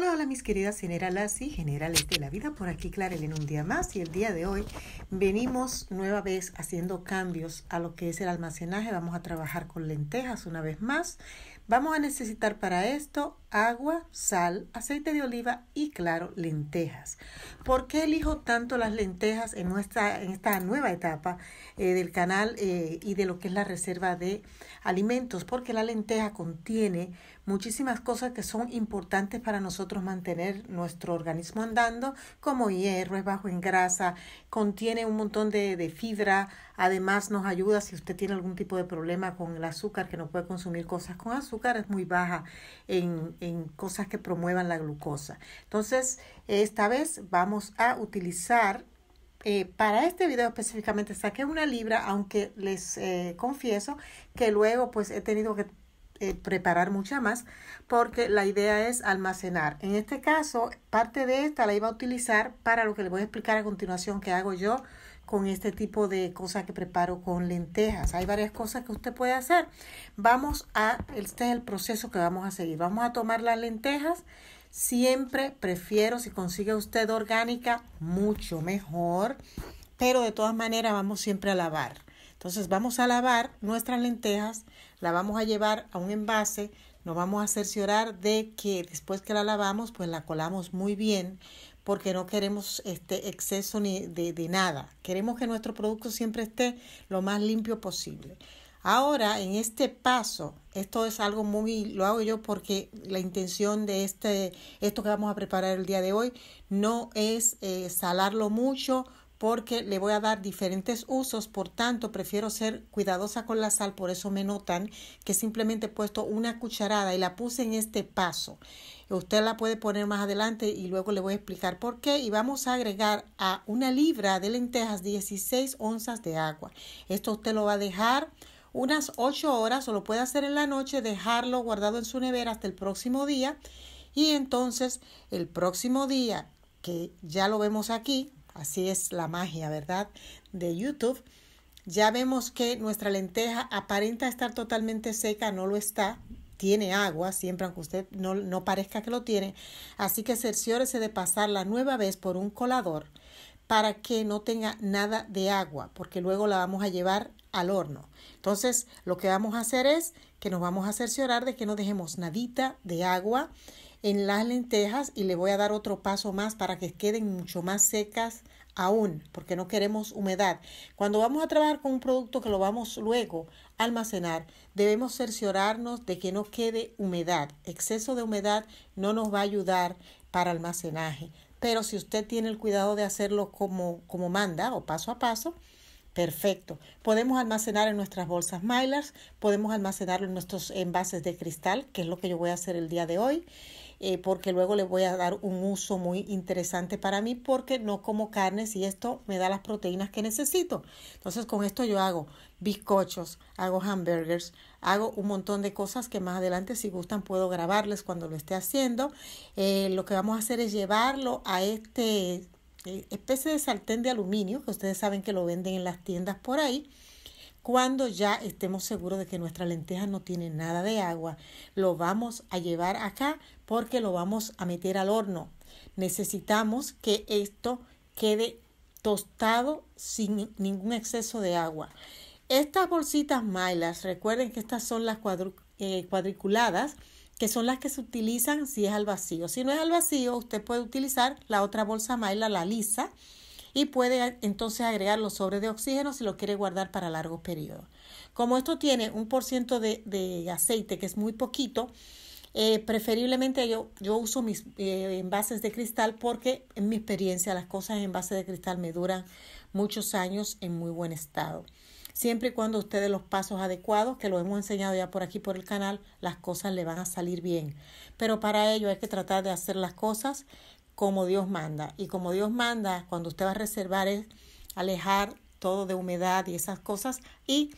Hola, hola mis queridas generalas y generales de la vida, por aquí Clarel en un día más y el día de hoy venimos nueva vez haciendo cambios a lo que es el almacenaje, vamos a trabajar con lentejas una vez más, Vamos a necesitar para esto agua, sal, aceite de oliva y claro, lentejas. ¿Por qué elijo tanto las lentejas en, esta nueva etapa eh, del canal eh, y de lo que es la reserva de alimentos? Porque la lenteja contiene muchísimas cosas que son importantes para nosotros mantener nuestro organismo andando, como hierro, es bajo en grasa, contiene un montón de, de fibra, Además nos ayuda si usted tiene algún tipo de problema con el azúcar, que no puede consumir cosas con azúcar, es muy baja en, en cosas que promuevan la glucosa. Entonces, esta vez vamos a utilizar eh, para este video específicamente saqué una libra, aunque les eh, confieso que luego pues he tenido que eh, preparar mucha más porque la idea es almacenar. En este caso, parte de esta la iba a utilizar para lo que les voy a explicar a continuación que hago yo con este tipo de cosas que preparo con lentejas. Hay varias cosas que usted puede hacer. Vamos a, este es el proceso que vamos a seguir. Vamos a tomar las lentejas. Siempre prefiero, si consigue usted orgánica, mucho mejor. Pero de todas maneras vamos siempre a lavar. Entonces vamos a lavar nuestras lentejas, la vamos a llevar a un envase, nos vamos a cerciorar de que después que la lavamos, pues la colamos muy bien porque no queremos este exceso ni de, nada. Queremos que nuestro producto siempre esté lo más limpio posible. Ahora, en este paso, esto es algo muy, lo hago yo porque la intención de este, esto que vamos a preparar el día de hoy no es eh, salarlo mucho, porque le voy a dar diferentes usos, por tanto prefiero ser cuidadosa con la sal, por eso me notan que simplemente he puesto una cucharada y la puse en este paso. Usted la puede poner más adelante y luego le voy a explicar por qué. Y vamos a agregar a una libra de lentejas 16 onzas de agua. Esto usted lo va a dejar unas 8 horas o lo puede hacer en la noche, dejarlo guardado en su nevera hasta el próximo día. Y entonces el próximo día, que ya lo vemos aquí, Así es la magia, ¿verdad? De YouTube. Ya vemos que nuestra lenteja aparenta estar totalmente seca, no lo está. Tiene agua, siempre aunque usted no, parezca que lo tiene. Así que cerciórese de pasarla nueva vez por un colador para que no tenga nada de agua, porque luego la vamos a llevar al horno. Entonces, lo que vamos a hacer es que nos vamos a cerciorar de que no dejemos nadita de agua en las lentejas y le voy a dar otro paso más para que queden mucho más secas aún, porque no queremos humedad. Cuando vamos a trabajar con un producto que lo vamos luego a almacenar, debemos cerciorarnos de que no quede humedad. Exceso de humedad no nos va a ayudar para almacenaje. Pero si usted tiene el cuidado de hacerlo como, como manda o paso a paso, Perfecto. Podemos almacenar en nuestras bolsas mylar podemos almacenarlo en nuestros envases de cristal, que es lo que yo voy a hacer el día de hoy. Eh, porque luego le voy a dar un uso muy interesante para mí porque no como carnes y esto me da las proteínas que necesito. Entonces con esto yo hago bizcochos, hago hamburgers, hago un montón de cosas que más adelante si gustan puedo grabarles cuando lo esté haciendo. Eh, lo que vamos a hacer es llevarlo a este eh, especie de sartén de aluminio que ustedes saben que lo venden en las tiendas por ahí cuando ya estemos seguros de que nuestra lenteja no tiene nada de agua, lo vamos a llevar acá porque lo vamos a meter al horno. Necesitamos que esto quede tostado sin ningún exceso de agua. Estas bolsitas mailas, recuerden que estas son las eh, cuadriculadas, que son las que se utilizan si es al vacío. Si no es al vacío, usted puede utilizar la otra bolsa maila, la lisa, y puede entonces agregar los sobres de oxígeno si lo quiere guardar para largo periodo Como esto tiene un por ciento de, de aceite que es muy poquito, eh, preferiblemente yo, yo uso mis eh, envases de cristal porque en mi experiencia las cosas en base de cristal me duran muchos años en muy buen estado. Siempre y cuando ustedes los pasos adecuados, que lo hemos enseñado ya por aquí por el canal, las cosas le van a salir bien. Pero para ello hay que tratar de hacer las cosas como Dios manda. Y como Dios manda, cuando usted va a reservar es alejar todo de humedad y esas cosas. Y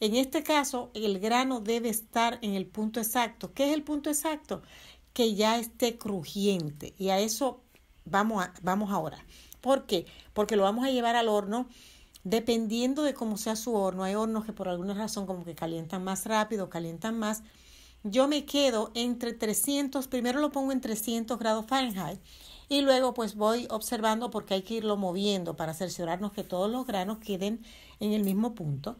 en este caso, el grano debe estar en el punto exacto. ¿Qué es el punto exacto? Que ya esté crujiente. Y a eso vamos, vamos ahora. ¿Por qué? Porque lo vamos a llevar al horno dependiendo de cómo sea su horno. Hay hornos que por alguna razón como que calientan más rápido, calientan más. Yo me quedo entre 300, primero lo pongo en 300 grados Fahrenheit y luego pues voy observando porque hay que irlo moviendo para cerciorarnos que todos los granos queden en el mismo punto.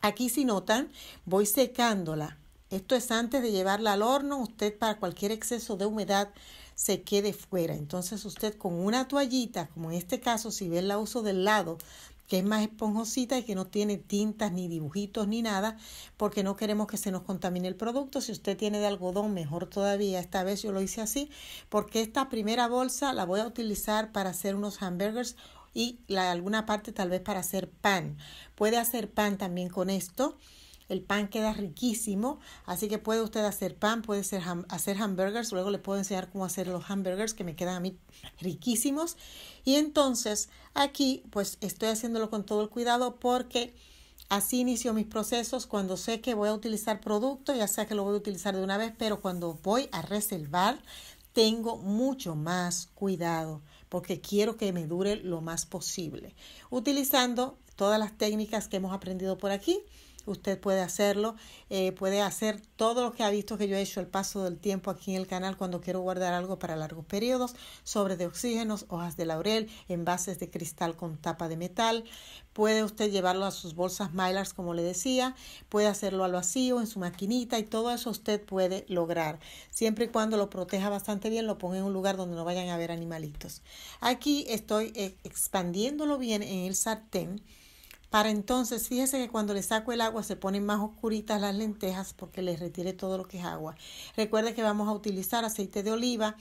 Aquí si notan voy secándola. Esto es antes de llevarla al horno, usted para cualquier exceso de humedad se quede fuera. Entonces usted con una toallita, como en este caso si ven la uso del lado que es más esponjosita y que no tiene tintas ni dibujitos ni nada, porque no queremos que se nos contamine el producto. Si usted tiene de algodón, mejor todavía. Esta vez yo lo hice así, porque esta primera bolsa la voy a utilizar para hacer unos hamburgers y la, alguna parte tal vez para hacer pan. Puede hacer pan también con esto. El pan queda riquísimo, así que puede usted hacer pan, puede hacer, hacer hamburgers, luego le puedo enseñar cómo hacer los hamburgers que me quedan a mí riquísimos. Y entonces aquí pues estoy haciéndolo con todo el cuidado porque así inicio mis procesos cuando sé que voy a utilizar producto, ya sea que lo voy a utilizar de una vez, pero cuando voy a reservar tengo mucho más cuidado porque quiero que me dure lo más posible, utilizando todas las técnicas que hemos aprendido por aquí usted puede hacerlo, eh, puede hacer todo lo que ha visto que yo he hecho el paso del tiempo aquí en el canal cuando quiero guardar algo para largos periodos, sobre de oxígenos, hojas de laurel, envases de cristal con tapa de metal, puede usted llevarlo a sus bolsas Mylars como le decía, puede hacerlo al vacío, en su maquinita y todo eso usted puede lograr, siempre y cuando lo proteja bastante bien, lo ponga en un lugar donde no vayan a ver animalitos. Aquí estoy eh, expandiéndolo bien en el sartén para entonces, fíjese que cuando le saco el agua se ponen más oscuritas las lentejas porque les retire todo lo que es agua. Recuerde que vamos a utilizar aceite de oliva.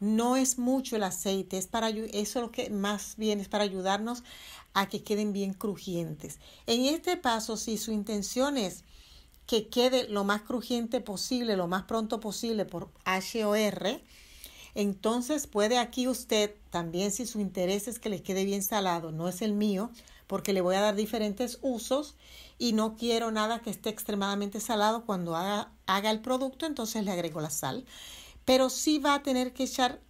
No es mucho el aceite, es para eso es lo que más bien es para ayudarnos a que queden bien crujientes. En este paso, si su intención es que quede lo más crujiente posible, lo más pronto posible por HOR, entonces puede aquí usted también si su interés es que le quede bien salado, no es el mío, porque le voy a dar diferentes usos y no quiero nada que esté extremadamente salado cuando haga, haga el producto, entonces le agrego la sal. Pero sí va a tener que echar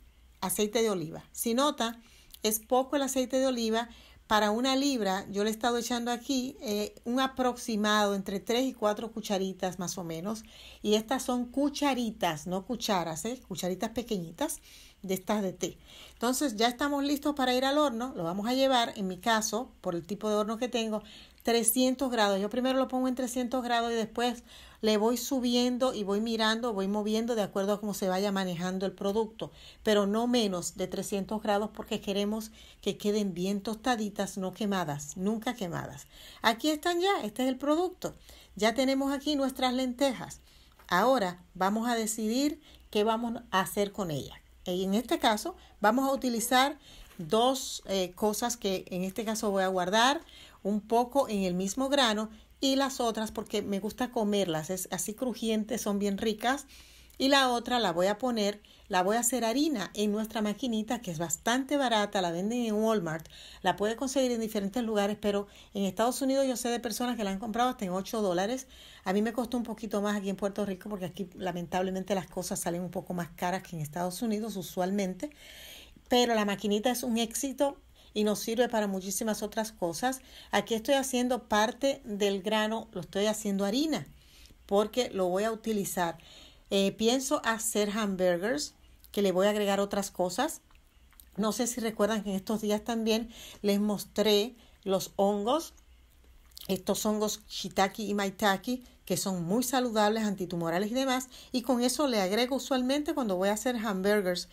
aceite de oliva. Si nota, es poco el aceite de oliva. Para una libra, yo le he estado echando aquí eh, un aproximado entre 3 y 4 cucharitas más o menos. Y estas son cucharitas, no cucharas, ¿eh? cucharitas pequeñitas de estas de té. Entonces ya estamos listos para ir al horno, lo vamos a llevar, en mi caso, por el tipo de horno que tengo, 300 grados. Yo primero lo pongo en 300 grados y después le voy subiendo y voy mirando, voy moviendo de acuerdo a cómo se vaya manejando el producto, pero no menos de 300 grados porque queremos que queden bien tostaditas, no quemadas, nunca quemadas. Aquí están ya, este es el producto. Ya tenemos aquí nuestras lentejas. Ahora vamos a decidir qué vamos a hacer con ellas. Y en este caso vamos a utilizar dos eh, cosas que en este caso voy a guardar un poco en el mismo grano y las otras porque me gusta comerlas, es así crujientes, son bien ricas. Y la otra la voy a poner la voy a hacer harina en nuestra maquinita que es bastante barata, la venden en Walmart, la puede conseguir en diferentes lugares, pero en Estados Unidos yo sé de personas que la han comprado hasta en 8 dólares. A mí me costó un poquito más aquí en Puerto Rico porque aquí lamentablemente las cosas salen un poco más caras que en Estados Unidos usualmente, pero la maquinita es un éxito y nos sirve para muchísimas otras cosas. Aquí estoy haciendo parte del grano, lo estoy haciendo harina porque lo voy a utilizar. Eh, pienso hacer hamburgers que le voy a agregar otras cosas. No sé si recuerdan que en estos días también les mostré los hongos. Estos hongos shiitake y maitake que son muy saludables, antitumorales y demás. Y con eso le agrego usualmente cuando voy a hacer hamburgers.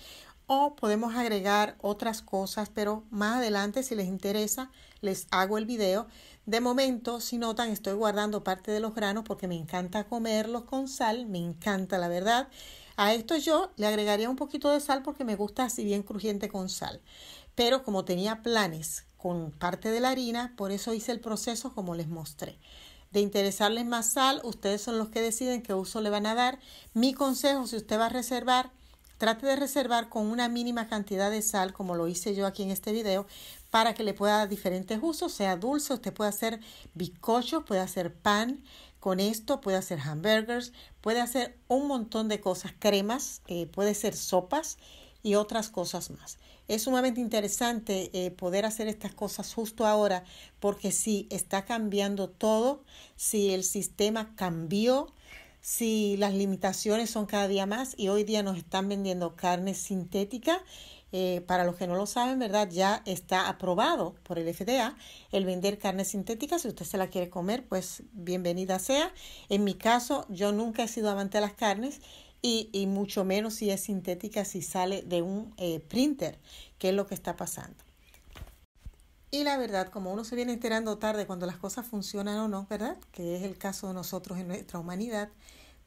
O podemos agregar otras cosas, pero más adelante si les interesa les hago el video. De momento, si notan, estoy guardando parte de los granos porque me encanta comerlos con sal, me encanta la verdad. A esto yo le agregaría un poquito de sal porque me gusta así bien crujiente con sal. Pero como tenía planes con parte de la harina, por eso hice el proceso como les mostré. De interesarles más sal, ustedes son los que deciden qué uso le van a dar. Mi consejo, si usted va a reservar, trate de reservar con una mínima cantidad de sal, como lo hice yo aquí en este video, para que le pueda dar diferentes usos, sea dulce, usted puede hacer bizcochos, puede hacer pan, con esto puede hacer hamburgers, puede hacer un montón de cosas, cremas, eh, puede ser sopas y otras cosas más. Es sumamente interesante eh, poder hacer estas cosas justo ahora porque si está cambiando todo, si el sistema cambió, si las limitaciones son cada día más y hoy día nos están vendiendo carne sintética eh, para los que no lo saben, ¿verdad? Ya está aprobado por el FDA el vender carne sintética. Si usted se la quiere comer, pues bienvenida sea. En mi caso, yo nunca he sido amante de las carnes y, mucho menos si es sintética, si sale de un eh, printer, que es lo que está pasando. Y la verdad, como uno se viene enterando tarde cuando las cosas funcionan o no, ¿verdad? Que es el caso de nosotros en nuestra humanidad,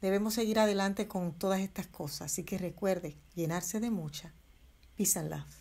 debemos seguir adelante con todas estas cosas. Así que recuerde, llenarse de mucha Peace and love.